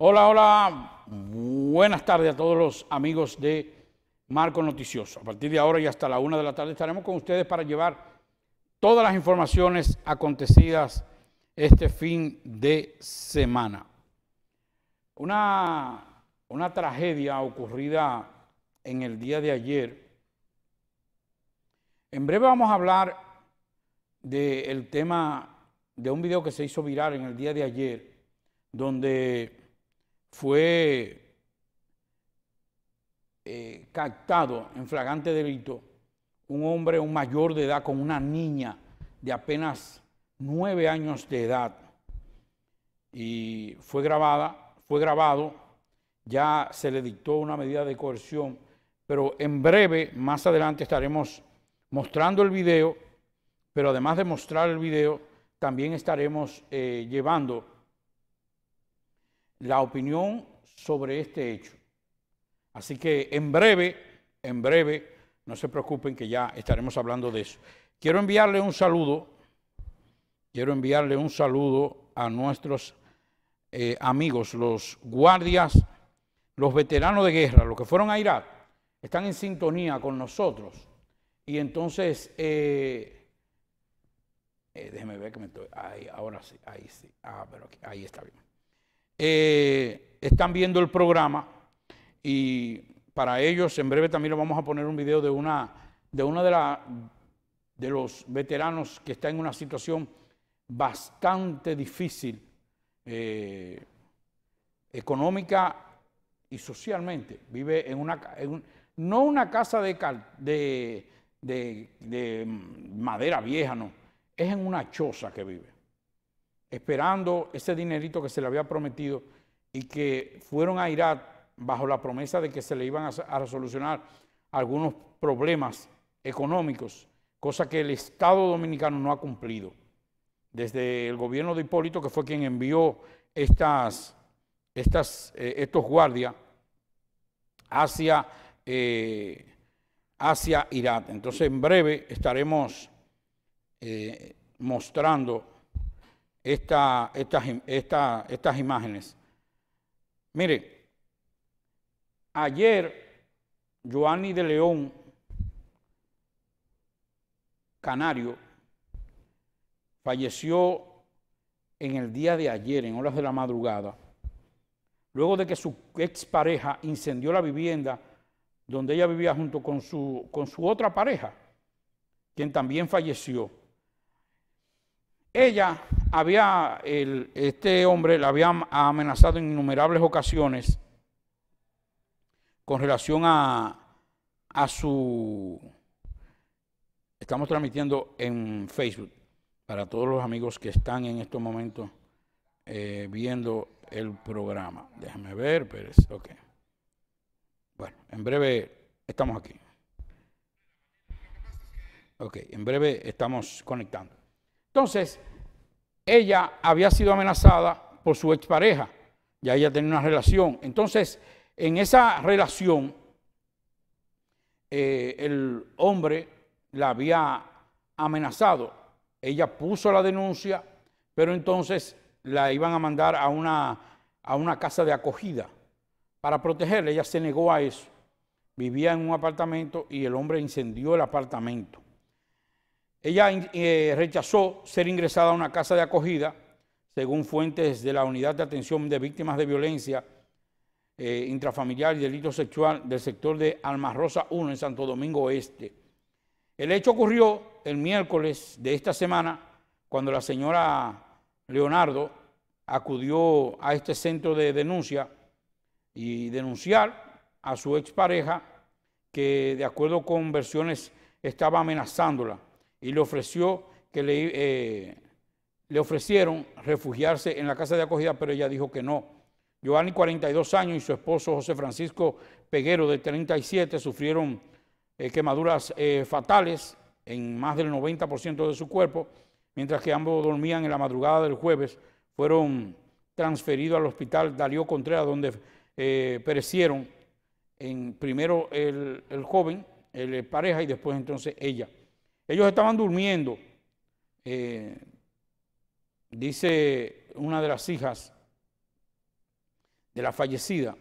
Hola, hola, buenas tardes a todos los amigos de Marco Noticioso. A partir de ahora y hasta la una de la tarde estaremos con ustedes para llevar todas las informaciones acontecidas este fin de semana. Una, una tragedia ocurrida en el día de ayer. En breve vamos a hablar del tema de un video que se hizo viral en el día de ayer, donde fue eh, captado en flagrante delito un hombre, un mayor de edad, con una niña de apenas nueve años de edad. Y fue grabada, fue grabado, ya se le dictó una medida de coerción, pero en breve, más adelante, estaremos mostrando el video, pero además de mostrar el video, también estaremos eh, llevando la opinión sobre este hecho. Así que en breve, en breve, no se preocupen que ya estaremos hablando de eso. Quiero enviarle un saludo, quiero enviarle un saludo a nuestros eh, amigos, los guardias, los veteranos de guerra, los que fueron a Irak, están en sintonía con nosotros. Y entonces, eh, eh, déjeme ver que me estoy, ahí, ahora sí, ahí sí, ah, pero ahí está bien. Eh, están viendo el programa y para ellos en breve también vamos a poner un video de una de una de, de los veteranos que está en una situación bastante difícil eh, económica y socialmente. Vive en una, no una casa de, de madera vieja, no, es en una choza que vive esperando ese dinerito que se le había prometido y que fueron a Irak bajo la promesa de que se le iban a, a solucionar algunos problemas económicos, cosa que el Estado dominicano no ha cumplido. Desde el gobierno de Hipólito, que fue quien envió estas, estas, eh, estos guardias hacia, eh, hacia Irak. Entonces, en breve estaremos eh, mostrando esta, estas, estas imágenes. Mire, ayer Joanny de León, canario, falleció en el día de ayer, en horas de la madrugada, luego de que su expareja incendió la vivienda donde ella vivía junto con su, con su otra pareja, quien también falleció. Ella había, este hombre la había amenazado en innumerables ocasiones con relación a, su... Estamos transmitiendo en Facebook para todos los amigos que están en estos momentos eh, viendo el programa. Déjame ver, Pérez. Ok. Bueno, en breve estamos aquí. Ok, en breve estamos conectando. Entonces, ella había sido amenazada por su expareja, ya ella tenía una relación. Entonces, en esa relación, eh, el hombre la había amenazado. Ella puso la denuncia, pero entonces la iban a mandar a una, a una casa de acogida para protegerla. Ella se negó a eso. Vivía en un apartamento y el hombre incendió el apartamento. Ella eh, rechazó ser ingresada a una casa de acogida, según fuentes de la Unidad de Atención de Víctimas de Violencia eh, Intrafamiliar y Delito Sexual del sector de Almarrosa 1 en Santo Domingo Este. El hecho ocurrió el miércoles de esta semana cuando la señora Leonardo acudió a este centro de denuncia y denunciar a su expareja que de acuerdo con versiones estaba amenazándola y le ofreció que le, eh, le ofrecieron refugiarse en la casa de acogida, pero ella dijo que no. Giovanni, 42 años, y su esposo José Francisco Peguero, de 37, sufrieron eh, quemaduras eh, fatales en más del 90% de su cuerpo, mientras que ambos dormían en la madrugada del jueves, fueron transferidos al hospital Dalió Contreras, donde perecieron en, primero el, el joven, el pareja, y después entonces ella. Ellos estaban durmiendo. Eh, dice una de las hijas de la fallecida,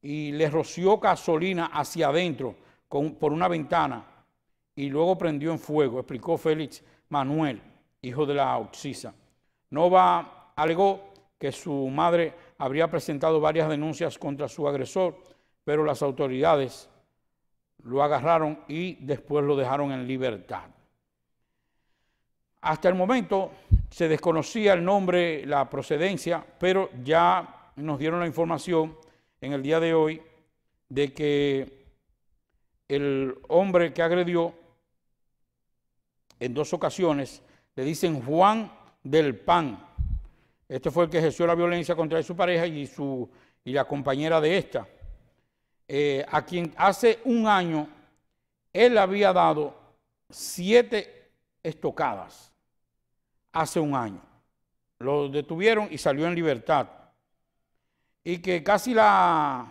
y les roció gasolina hacia adentro por una ventana y luego prendió en fuego, explicó Félix Manuel, hijo de la Auxisa. Nova alegó que su madre habría presentado varias denuncias contra su agresor, pero las autoridades lo agarraron y después lo dejaron en libertad. Hasta el momento se desconocía el nombre, la procedencia, pero ya nos dieron la información en el día de hoy de que el hombre que agredió en dos ocasiones le dicen Juan del Pan. Este fue el que ejerció la violencia contra su pareja y, su, y la compañera de esta. Eh, a quien hace un año él había dado siete estocadas, hace un año. Lo detuvieron y salió en libertad. Y que casi la,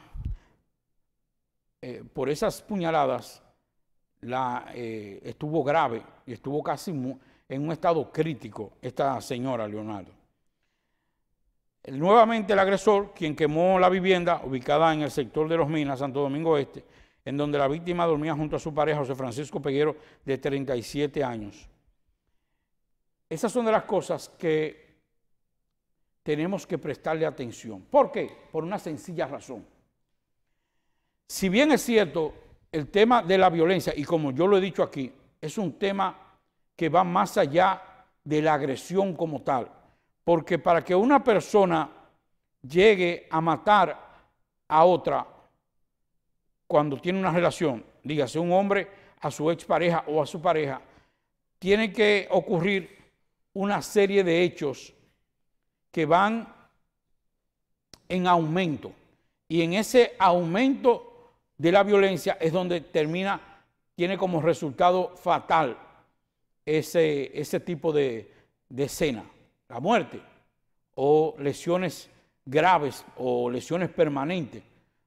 eh, por esas puñaladas, la, eh, estuvo grave y estuvo casi en un estado crítico esta señora Leonardo. Nuevamente el agresor, quien quemó la vivienda ubicada en el sector de Los Minas, Santo Domingo Este, en donde la víctima dormía junto a su pareja José Francisco Peguero, de 37 años. Esas son de las cosas que tenemos que prestarle atención. ¿Por qué? Por una sencilla razón. Si bien es cierto, el tema de la violencia, y como yo lo he dicho aquí, es un tema que va más allá de la agresión como tal porque para que una persona llegue a matar a otra cuando tiene una relación, dígase un hombre a su expareja o a su pareja, tiene que ocurrir una serie de hechos que van en aumento. Y en ese aumento de la violencia es donde termina, tiene como resultado fatal ese, tipo de escena la muerte, o lesiones graves o lesiones permanentes.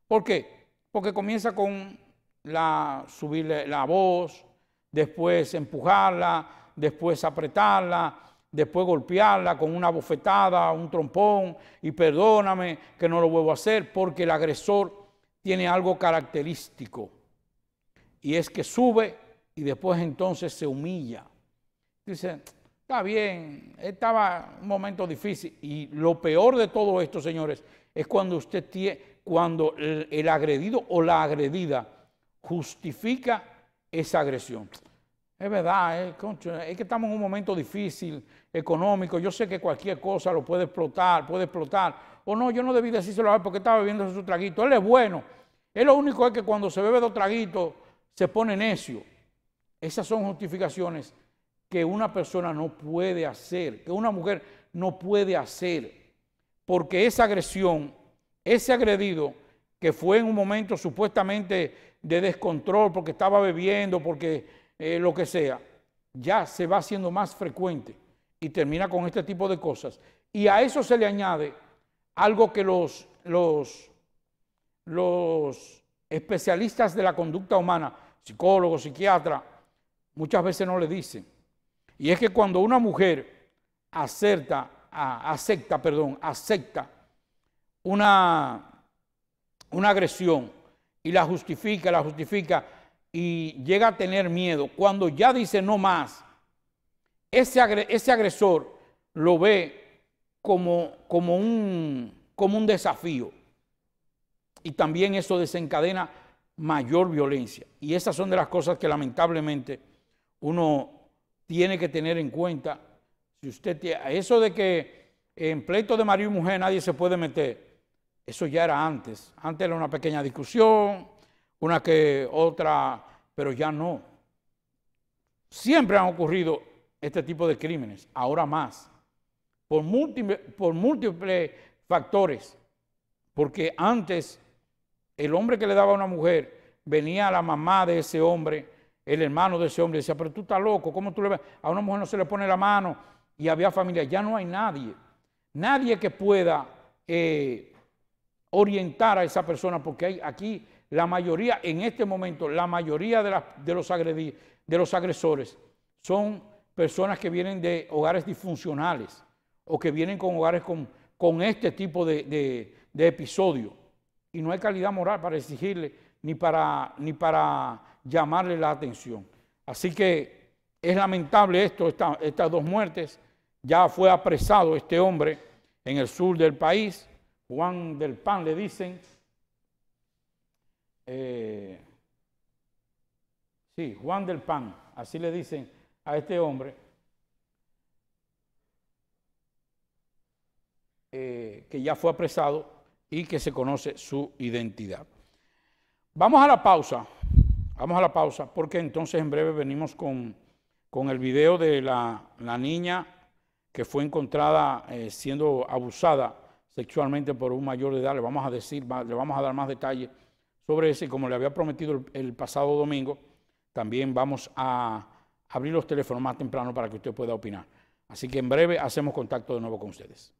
¿Por qué? Porque comienza con la, subir la voz, después empujarla, después apretarla, después golpearla con una bofetada, un trompón, y perdóname que no lo vuelvo a hacer, porque el agresor tiene algo característico, y es que sube y después entonces se humilla. Dice, Está bien, estaba un momento difícil. Y lo peor de todo esto, señores, es cuando usted tiene, cuando el, agredido o la agredida justifica esa agresión. Es verdad, eh, es, que estamos en un momento difícil económico. Yo sé que cualquier cosa lo puede explotar, puede explotar. O no, yo no debí decírselo a él porque estaba bebiendo su traguito. Él es bueno. Él lo único es que cuando se bebe dos traguitos se pone necio. Esas son justificaciones que una persona no puede hacer, que una mujer no puede hacer, porque esa agresión, ese agredido, que fue en un momento supuestamente de descontrol, porque estaba bebiendo, porque eh, lo que sea, ya se va haciendo más frecuente y termina con este tipo de cosas. Y a eso se le añade algo que los, los, los especialistas de la conducta humana, psicólogos, psiquiatras, muchas veces no le dicen. Y es que cuando una mujer acepta, acepta, perdón, acepta una, una agresión y la justifica, la justifica y llega a tener miedo, cuando ya dice no más, ese, agresor lo ve como, como, un, como un desafío. Y también eso desencadena mayor violencia. Y esas son de las cosas que lamentablemente uno tiene que tener en cuenta. Si usted tiene, eso de que en pleito de marido y mujer nadie se puede meter, eso ya era antes. Antes era una pequeña discusión, una que otra, pero ya no. Siempre han ocurrido este tipo de crímenes, ahora más, por, por múltiples factores, porque antes el hombre que le daba a una mujer venía a la mamá de ese hombre el hermano de ese hombre decía, pero tú estás loco, ¿cómo tú le ves? A una mujer no se le pone la mano y había familia. Ya no hay nadie, nadie que pueda eh, orientar a esa persona, porque aquí la mayoría, en este momento, la mayoría de, los, de los agresores son personas que vienen de hogares disfuncionales o que vienen con hogares con, con este tipo de, de episodio. Y no hay calidad moral para exigirle ni para, ni para llamarle la atención. Así que es lamentable esto, estas dos muertes. Ya fue apresado este hombre en el sur del país. Juan del Pan le dicen. Eh, sí, Juan del Pan, así le dicen a este hombre. Eh, que ya fue apresado y que se conoce su identidad. Vamos a la pausa. Vamos a la pausa porque entonces en breve venimos con, el video de la, niña que fue encontrada eh, siendo abusada sexualmente por un mayor de edad. Le vamos a decir, le vamos a dar más detalles sobre eso y como le había prometido el pasado domingo, también vamos a abrir los teléfonos más temprano para que usted pueda opinar. Así que en breve hacemos contacto de nuevo con ustedes.